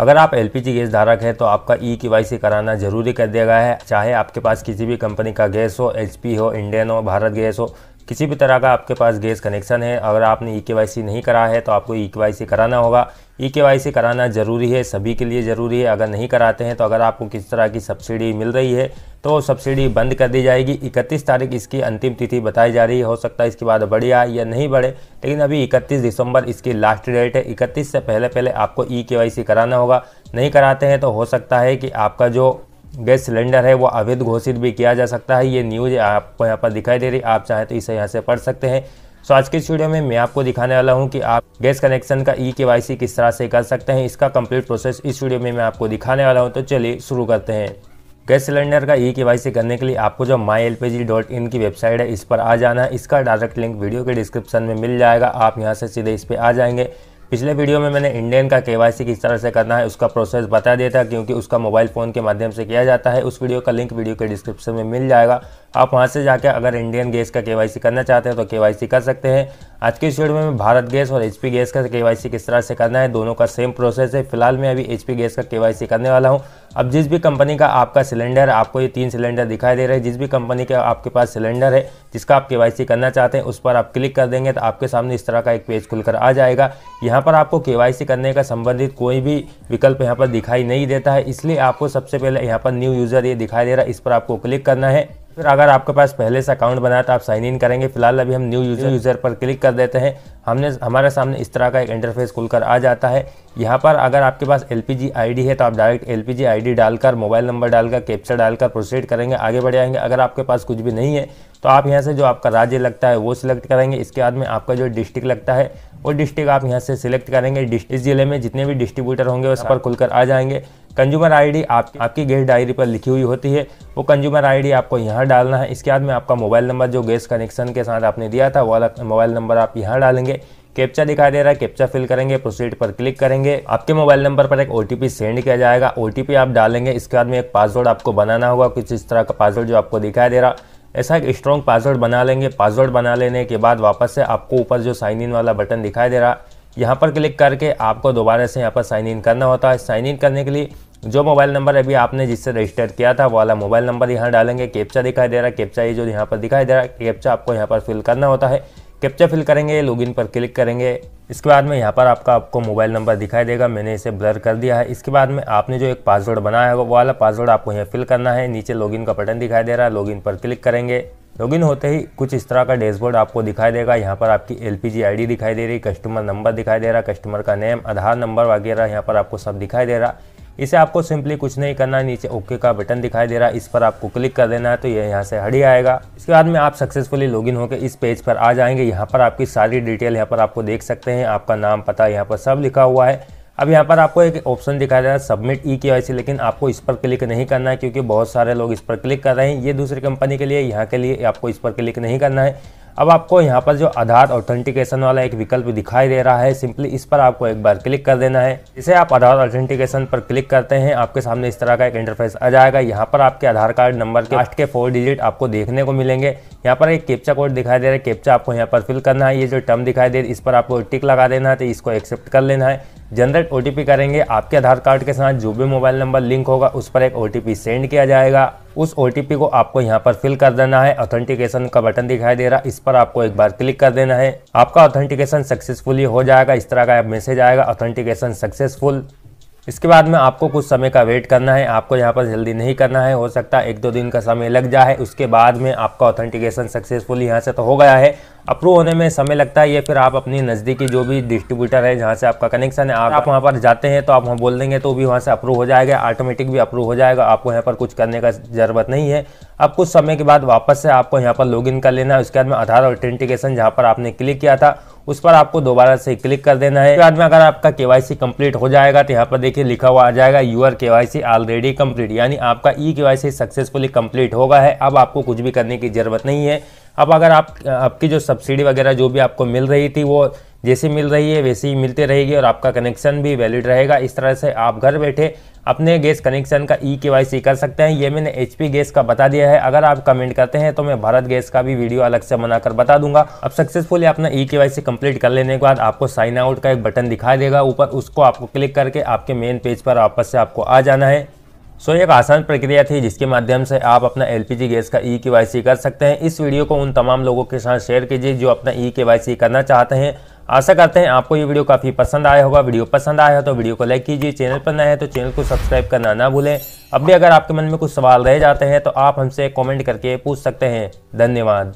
अगर आप LPG gas धारक हैं तो आपका ई e के कराना जरूरी कर दिया गया है चाहे आपके पास किसी भी कंपनी का गैस हो एच हो इंडियन हो भारत गैस हो किसी भी तरह का आपके पास गैस कनेक्शन है अगर आपने ई e के नहीं करा है तो आपको ई e के कराना होगा ई e के कराना ज़रूरी है सभी के लिए ज़रूरी है अगर नहीं कराते हैं तो अगर आपको किस तरह की सब्सिडी मिल रही है तो सब्सिडी बंद कर दी जाएगी इकतीस तारीख इसकी अंतिम तिथि बताई जा रही है हो सकता है इसके बाद आए या नहीं बढ़े लेकिन अभी इकतीस दिसंबर इसकी लास्ट डेट है इकतीस से पहले पहले आपको ई के कराना होगा नहीं कराते हैं तो हो सकता है कि आपका जो गैस सिलेंडर है वो अवैध घोषित भी किया जा सकता है ये न्यूज़ आपको यहाँ पर दिखाई दे रही है आप चाहें तो इसे यहाँ से पढ़ सकते हैं सो आज के इस वीडियो में मैं आपको दिखाने वाला हूँ कि आप गैस कनेक्शन का ई के किस तरह से कर सकते हैं इसका कंप्लीट प्रोसेस इस वीडियो में मैं आपको दिखाने वाला हूँ तो चलिए शुरू करते हैं गैस सिलेंडर का ई के करने के लिए आपको जो माई एल की वेबसाइट है इस पर आ जाना है इसका डायरेक्ट लिंक वीडियो के डिस्क्रिप्शन में मिल जाएगा आप यहाँ से सीधे इस पर आ जाएंगे पिछले वीडियो में मैंने इंडियन का केवाईसी किस तरह से करना है उसका प्रोसेस बता दिया था क्योंकि उसका मोबाइल फ़ोन के माध्यम से किया जाता है उस वीडियो का लिंक वीडियो के डिस्क्रिप्शन में मिल जाएगा आप वहाँ से जाकर अगर इंडियन गैस का के करना चाहते हैं तो के कर सकते हैं आज के वीडियो में भारत गैस और एच गैस का के किस तरह से करना है दोनों का सेम प्रोसेस है फिलहाल मैं अभी एच गैस का के करने वाला हूँ अब जिस भी कंपनी का आपका सिलेंडर आपको ये तीन सिलेंडर दिखाई दे रहे हैं जिस भी कंपनी का आपके पास सिलेंडर है जिसका आप के करना चाहते हैं उस पर आप क्लिक कर देंगे तो आपके सामने इस तरह का एक पेज खुलकर आ जाएगा यहाँ यहाँ पर आपको के करने का संबंधित कोई भी विकल्प यहाँ पर दिखाई नहीं देता है इसलिए आपको सबसे पहले यहाँ पर न्यू यूज़र ये दिखाई दे रहा है इस पर आपको क्लिक करना है फिर अगर आपके पास पहले से अकाउंट बनाया तो आप साइन इन करेंगे फिलहाल अभी हम न्यू यूज़र यूज़र पर क्लिक कर देते हैं हमने हमारे सामने इस तरह का एक इंटरफेस खुलकर आ जाता है यहाँ पर अगर आपके पास एल पी है तो आप डायरेक्ट एल पी डालकर मोबाइल नंबर डालकर कैप्चर डालकर प्रोसीड करेंगे आगे बढ़ जाएंगे अगर आपके पास कुछ भी नहीं है तो आप यहाँ से जो आपका राज्य लगता है वो सिलेक्ट करेंगे इसके बाद में आपका जो डिस्ट्रिक्ट लगता है वो डिस्ट्रिक्ट आप यहाँ से सिलेक्ट करेंगे इस जिले में जितने भी डिस्ट्रीब्यूटर होंगे उस पर खुलकर आ जाएंगे कंज्यूमर आईडी आप आपकी गेस्ट डायरी पर लिखी हुई होती है वो कंज्यूमर आईडी आपको यहाँ डालना है इसके बाद में आपका मोबाइल नंबर जो गैस कनेक्शन के साथ आपने दिया था वाला मोबाइल नंबर आप यहाँ डालेंगे कैप्चा दिखाई दे रहा है कैप्चा फिल करेंगे प्रोसीड पर क्लिक करेंगे आपके मोबाइल नंबर पर एक ओ सेंड किया जाएगा ओ आप डालेंगे इसके बाद में एक पासवर्ड आपको बनाना होगा कुछ इस तरह का पासवर्ड जो आपको दिखाई दे रहा ऐसा एक स्ट्रॉन्ग पासवर्ड बना लेंगे पासवर्ड बना लेने के बाद वापस से आपको ऊपर जो साइन इन वाला बटन दिखाई दे रहा यहाँ पर क्लिक करके आपको दोबारा से यहाँ पर साइन इन करना होता है साइन इन करने के लिए जो मोबाइल नंबर अभी आपने जिससे रजिस्टर किया था वाला मोबाइल नंबर यहाँ डालेंगे कैप्चा दिखाई दे रहा है कैप्चा ये जो यहाँ पर दिखाई दे रहा है कैप्चा आपको यहाँ पर फिल करना होता है कैप्चा फिल करेंगे लॉगिन पर क्लिक करेंगे इसके बाद में यहाँ पर आपका आपको मोबाइल नंबर दिखाई देगा मैंने इसे ब्लर कर दिया है इसके बाद में आपने जो एक पासवर्ड बनाया है वो वाला पासवर्ड आपको यहाँ फिल करना है नीचे लॉगिन का बटन दिखाई दे रहा है लॉगिन पर क्लिक करेंगे लॉगिन होते ही कुछ इस तरह का डैशबोर्ड आपको दिखाई देगा यहाँ पर आपकी एल पी दिखाई दे रही कस्टमर नंबर दिखाई दे रहा कस्टमर का नेम आधार नंबर वगैरह यहाँ पर आपको सब दिखाई दे रहा इसे आपको सिंपली कुछ नहीं करना नीचे ओके का बटन दिखाई दे रहा है इस पर आपको क्लिक कर देना है तो ये यह यहाँ से हड़ी आएगा इसके बाद में आप सक्सेसफुली लॉगिन होकर इस पेज पर आ जाएंगे यहाँ पर आपकी सारी डिटेल यहाँ पर आपको देख सकते हैं आपका नाम पता यहाँ पर सब लिखा हुआ है अब यहाँ पर आपको एक ऑप्शन दिखाया जा रहा है सबमिट ई के लेकिन आपको इस पर क्लिक नहीं करना है क्योंकि बहुत सारे लोग इस पर क्लिक कर रहे हैं ये दूसरी कंपनी के लिए यहाँ के लिए आपको इस पर क्लिक नहीं करना है अब आपको यहाँ पर जो आधार ऑथेंटिकेशन वाला एक विकल्प दिखाई दे रहा है सिंपली इस पर आपको एक बार क्लिक कर देना है जिसे आप आधार ऑथेंटिकेशन पर क्लिक करते हैं आपके सामने इस तरह का एक इंटरफेस आ जाएगा यहाँ पर आपके आधार कार्ड नंबर के लास्ट के फोर डिजिट आपको देखने को मिलेंगे यहाँ पर एक कैप्चा कोड दिखाई दे रहा है कैप्चा आपको यहाँ पर फिल करना है ये जो टर्म दिखाई दे रही है इस पर आपको टिक लगा देना है तो इसको एक्सेप्ट कर लेना है जनरेट ओ करेंगे आपके आधार कार्ड के साथ जो भी मोबाइल नंबर लिंक होगा उस पर एक ओ सेंड किया जाएगा उस ओ को आपको यहाँ पर फिल कर देना है ऑथेंटिकेशन का बटन दिखाई दे रहा है इस पर आपको एक बार क्लिक कर देना है आपका ऑथेंटिकेशन सक्सेसफुली हो जाएगा इस तरह का मैसेज आएगा ऑथेंटिकेशन सक्सेसफुल इसके बाद में आपको कुछ समय का वेट करना है आपको यहाँ पर जल्दी नहीं करना है हो सकता है एक दो दिन का समय लग जाए उसके बाद में आपका ऑथेंटिकेशन सक्सेसफुल यहाँ से तो हो गया है अप्रूव होने में समय लगता है या फिर आप अपनी नज़दीकी जो भी डिस्ट्रीब्यूटर है जहाँ से आपका कनेक्शन है आप, आप वहाँ पर जाते हैं तो आप वहाँ बोल देंगे तो भी वहाँ से अप्रूव हो जाएगा ऑटोमेटिक भी अप्रूव हो जाएगा आपको यहाँ पर कुछ करने का ज़रूरत नहीं है अब कुछ समय के बाद वापस से आपको यहाँ पर लॉग कर लेना है उसके बाद में आधार ऑथेंटिकेशन जहाँ पर आपने क्लिक किया था उस पर आपको दोबारा से क्लिक कर देना है बाद में अगर आपका के कंप्लीट हो जाएगा तो यहाँ पर देखिए लिखा हुआ आ जाएगा यूर सी ऑलरेडी कंप्लीट यानी आपका ई केवाईसी सक्सेसफुली कंप्लीट होगा है अब आपको कुछ भी करने की जरूरत नहीं है अब अगर आप आपकी जो सब्सिडी वगैरह जो भी आपको मिल रही थी वो जैसी मिल रही है वैसी ही मिलती रहेगी और आपका कनेक्शन भी वैलिड रहेगा इस तरह से आप घर बैठे अपने गैस कनेक्शन का ई e के कर सकते हैं ये मैंने एच गैस का बता दिया है अगर आप कमेंट करते हैं तो मैं भारत गैस का भी वीडियो अलग से बनाकर बता दूंगा अब सक्सेसफुली अपना ई के कंप्लीट कर लेने के बाद आपको साइन आउट का एक बटन दिखाई देगा ऊपर उसको आपको क्लिक करके आपके मेन पेज पर वापस से आपको आ जाना है सो एक आसान प्रक्रिया थी जिसके माध्यम से आप अपना एलपीजी गैस का ई e के कर सकते हैं इस वीडियो को उन तमाम लोगों के साथ शेयर कीजिए जो अपना ई e के करना चाहते हैं आशा करते हैं आपको ये वीडियो काफ़ी पसंद आया होगा वीडियो पसंद आया हो तो वीडियो को लाइक कीजिए चैनल पर नए हैं तो चैनल को सब्सक्राइब करना ना भूलें अब भी अगर आपके मन में कुछ सवाल रह जाते हैं तो आप हमसे कमेंट करके पूछ सकते हैं धन्यवाद